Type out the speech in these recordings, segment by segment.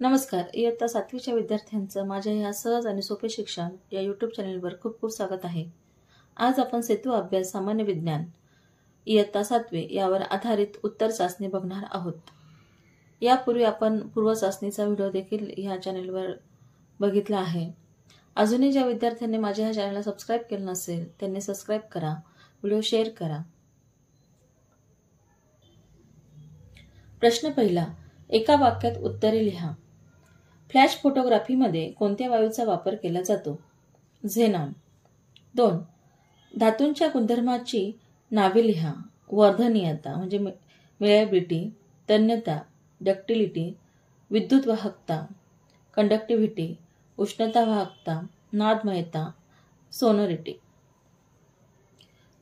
नमस्कार इयत्ता सातवीच्या विद्यार्थ्यांचं माझ्या ह्या सहज आणि सोपे शिक्षण या यूट्यूब चॅनेलवर खूप खूप स्वागत आहे आज आपण सेतू अभ्यास सामान्य विज्ञान इयत्ता सातवी यावर आधारित उत्तर चाचणी बघणार आहोत यापूर्वी आपण पूर्व चाचणीचा व्हिडिओ देखील ह्या चॅनेलवर बघितला आहे अजूनही ज्या विद्यार्थ्यांनी माझ्या ह्या चॅनलला सबस्क्राईब केलं नसेल त्यांनी सबस्क्राईब करा व्हिडिओ शेअर करा प्रश्न पहिला एका वाक्यात उत्तरे लिहा फ्लॅश फोटोग्राफीमध्ये कोणत्या वायूचा वापर केला जातो झेनॉन दोन धातूंच्या गुणधर्माची नावे लिहा वर्धनीयता म्हणजे मिळॅबिलिटी तन्यता डक्टिलिटी विद्युत वाहकता कंडक्टिव्हिटी उष्णता वाहकता नादमयता सोनोरिटी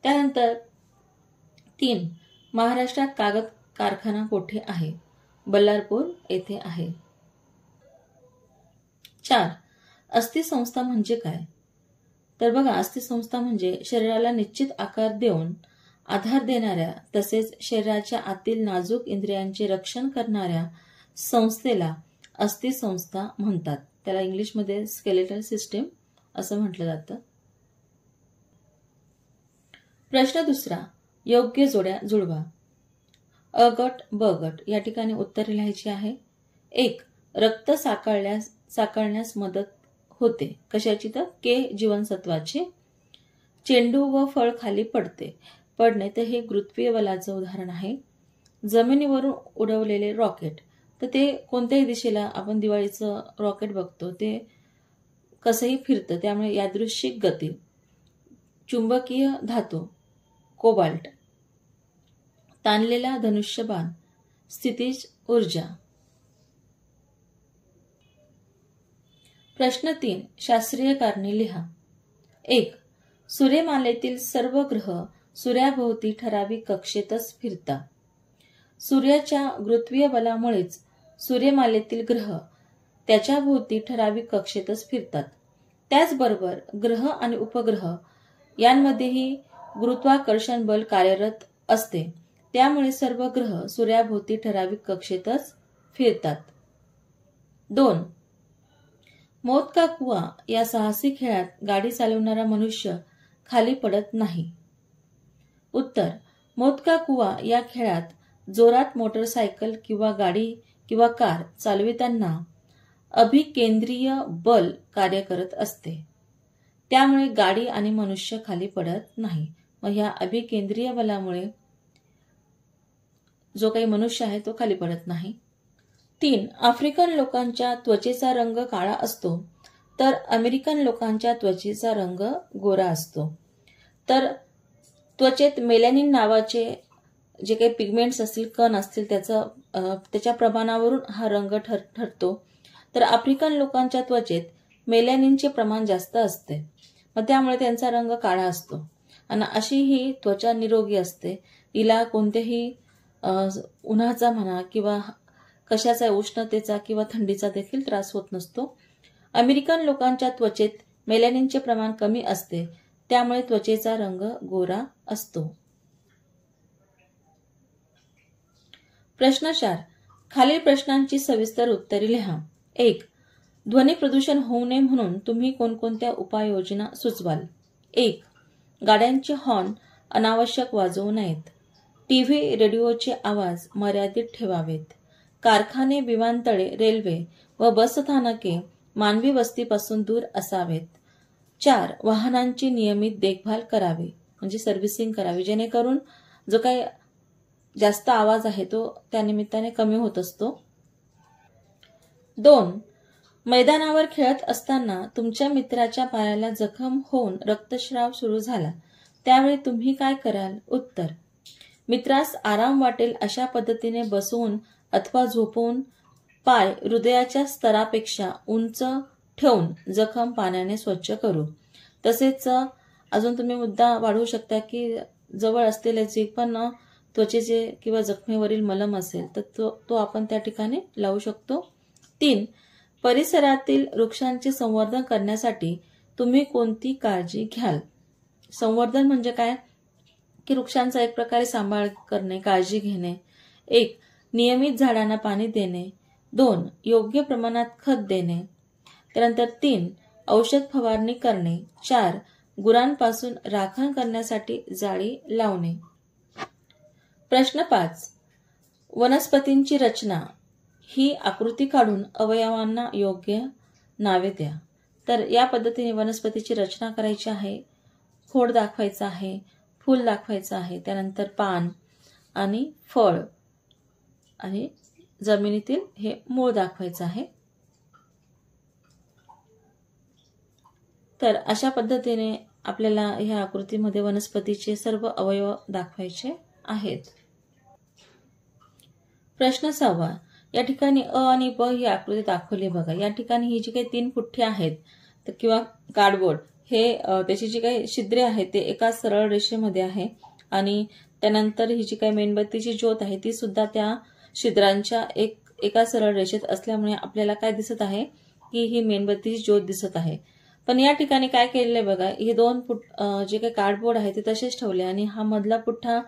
त्यानंतर तीन महाराष्ट्रात कागद कारखाना कोठे आहे बल्लारपूर येथे आहे चार अस्थिसंस्था म्हणजे काय तर बघा अस्थिसंस्था म्हणजे शरीराला निश्चित आकार देऊन आधार देणाऱ्या तसेच शरीराच्या आतील नाजूक इंद्रियांचे रक्षण करणाऱ्या संस्थेला अस्थिसंस्था म्हणतात त्याला इंग्लिशमध्ये स्केलेटल सिस्टीम असं म्हटलं जातं प्रश्न दुसरा योग्य जोड्या जुळवा अ गट ब गट या ठिकाणी उत्तर लिहायची आहे एक रक्त साकारल्यास साकारण्यास मदत होते कशाची तर के जीवनसत्वाचे चेंडू व फळ खाली पडते पडणे तर हे गृत्वीय बलाचं उदाहरण आहे जमिनीवरून उडवलेले रॉकेट तर ते कोणत्याही दिशेला आपण दिवाळीचं रॉकेट बघतो ते कसंही फिरतं त्यामुळे यादृश्यिक गती चुंबकीय धातू कोबाल्ट ताणलेला धनुष्यबाण स्थितीज ऊर्जा प्रश्न तीन शास्त्रीय कारणे लिहा एक सूर्यमालेतील सर्व ग्रह सूर्याभोवती ठराविक कक्षेतच फिरतात सूर्याच्या गुरुत्वीय बलामुळेच सूर्यमालेतील ग्रह त्याच्याभोवती ठराविक कक्षेतच फिरतात त्याचबरोबर ग्रह आणि उपग्रह यांमध्येही गुरुत्वाकर्षण बल कार्यरत असते त्यामुळे सर्व ग्रह सूर्याभोवती ठराविक कक्षेतच फिरतात दोन मोत का कुवा या साहसी खेळात गाडी चालवणारा मनुष्य खाली पडत नाही उत्तर मोदका कुआ या खेळात जोरात मोटरसायकल किंवा गाडी किंवा कार चालविताना अभिकेंद्रीय बल कार्य करत असते त्यामुळे गाडी आणि मनुष्य खाली पडत नाही मग ह्या अभिकेंद्रीय बलामुळे जो काही मनुष्य आहे तो खाली पडत नाही तीन आफ्रिकन लोकांच्या त्वचेचा रंग काळा असतो तर अमेरिकन लोकांच्या त्वचेचा रंग गोरा असतो तर त्वचेत मेलॅनिन नावाचे जे काही पिगमेंट्स असतील कण असतील त्याचं त्याच्या प्रमाणावरून हा रंग ठर ठरतो तर आफ्रिकन लोकांच्या त्वचेत मेलॅनिनचे प्रमाण जास्त असते मग त्यामुळे त्यांचा रंग काळा असतो आणि अशी ही त्वचा निरोगी असते तिला कोणत्याही उन्हाचा म्हणा किंवा कशाचा उष्णतेचा किंवा थंडीचा देखील त्रास होत नसतो अमेरिकन लोकांच्या त्वचेत मेलॅनिनचे प्रमाण कमी असते त्यामुळे त्वचेचा रंग गोरा असतो प्रश्नचार खालील प्रश्नांची सविस्तर उत्तरे लिहा एक ध्वनी प्रदूषण होऊ नये म्हणून तुम्ही कोणकोणत्या उपाययोजना सुचवाल एक गाड्यांचे हॉर्न अनावश्यक वाजवू नयेत टीव्ही रेडिओचे आवाज मर्यादित ठेवावेत कारखाने विमानतळे रेल्वे व बसस्थानके मानवी वस्तीपासून दूर असावेत चार वाहनांची नियमित देखभाल करावी म्हणजे सर्व्हिसिंग करावी जेणेकरून जो काही जास्त आवाज आहे तो त्यानिमित्ताने कमी होत असतो दोन मैदानावर खेळत असताना तुमच्या मित्राच्या पायाला जखम होऊन रक्तश्राव सुरू झाला त्यावेळी तुम्ही काय कराल उत्तर मित्रास आराम वाटेल अशा पद्धतीने बसवून अथवा झोपवून पाय हृदयाच्या स्तरापेक्षा उंच ठेवून जखम पाण्याने स्वच्छ करू तसेच अजून तुम्ही मुद्दा वाढवू शकता की जवळ असलेले जे पण त्वचेचे किंवा जखमेवरील मलम असेल तर तो तो आपण त्या ठिकाणी लावू शकतो तीन परिसरातील वृक्षांचे संवर्धन करण्यासाठी तुम्ही कोणती काळजी घ्याल संवर्धन म्हणजे काय की वृक्षांचा एक प्रकारे सांभाळ करणे काळजी घेणे एक नियमित झाडांना पाणी देणे दोन योग्य प्रमाणात खत देणे त्यानंतर तीन औषध फवारणी करणे चार गुरांपासून राखण करण्यासाठी जाळी लावणे प्रश्न पाच वनस्पतींची रचना ही आकृती काढून अवयवांना योग्य नावे द्या तर या पद्धतीने वनस्पतीची रचना करायची आहे खोड दाखवायचा आहे फूल दाखवायचं आहे त्यानंतर पान आणि फळ आणि जमिनीतील हे मूळ दाखवायचं आहे तर अशा पद्धतीने आपल्याला ह्या आकृतीमध्ये वनस्पतीचे सर्व अवयव दाखवायचे आहेत प्रश्न सहावा या ठिकाणी अ आणि ब ही आकृती दाखवली बघा या ठिकाणी ही जी काही तीन पुठ्ठे आहेत किंवा कार्डबोर्ड हे त्याची जी काही छिद्रे आहेत ते एका सरळ रेषेमध्ये आहे आणि त्यानंतर ही जी काही मेणबत्तीची ज्योत आहे ती सुद्धा त्या छिद्रांच्या एक एका सरळ रेषेत असल्यामुळे आपल्याला काय दिसत आहे की ही मेणबत्तीची ज्योत दिसत आहे पण या ठिकाणी काय केलेलं आहे बघा हे दोन फुट जे काही कार्डबोर्ड आहे ते तसेच ठेवले आणि हा मधला पुठ्ठा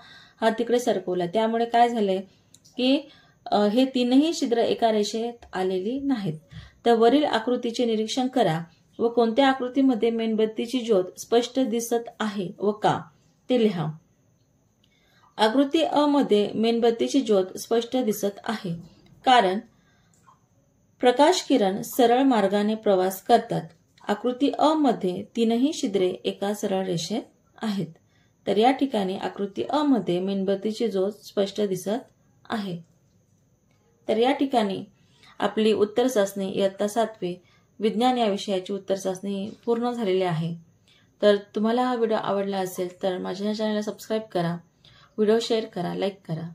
हा तिकडे सरकवला त्यामुळे काय झालंय की हे तीनही छिद्र एका रेषेत आलेली नाहीत तर वरील आकृतीचे निरीक्षण करा व कोणत्या आकृतीमध्ये मेणबत्तीची ज्योत स्पष्ट दिसत आहे व का ते लिहा आकृती अ मध्ये मेणबत्तीची ज्योत स्पष्ट दिसत आहे कारण प्रकाश किरण सरळ मार्गाने प्रवास करतात आकृती अ मध्ये तीनही छिद्रे एका सरळ रेषेत आहेत तर या ठिकाणी आकृती अ मध्ये मेणबत्तीची ज्योत स्पष्ट दिसत आहे तर या ठिकाणी आपली उत्तर चाचणी इयत्ता सातवे विज्ञान या विषयाची उत्तर चाचणी पूर्ण झालेली आहे तर तुम्हाला हा व्हिडिओ आवडला असेल तर माझ्या चॅनलला सबस्क्राईब करा व्हिडिओ शेअर करा लाईक करा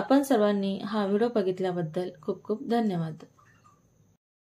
आपण सर्वांनी हा व्हिडिओ बघितल्याबद्दल खूप खूप धन्यवाद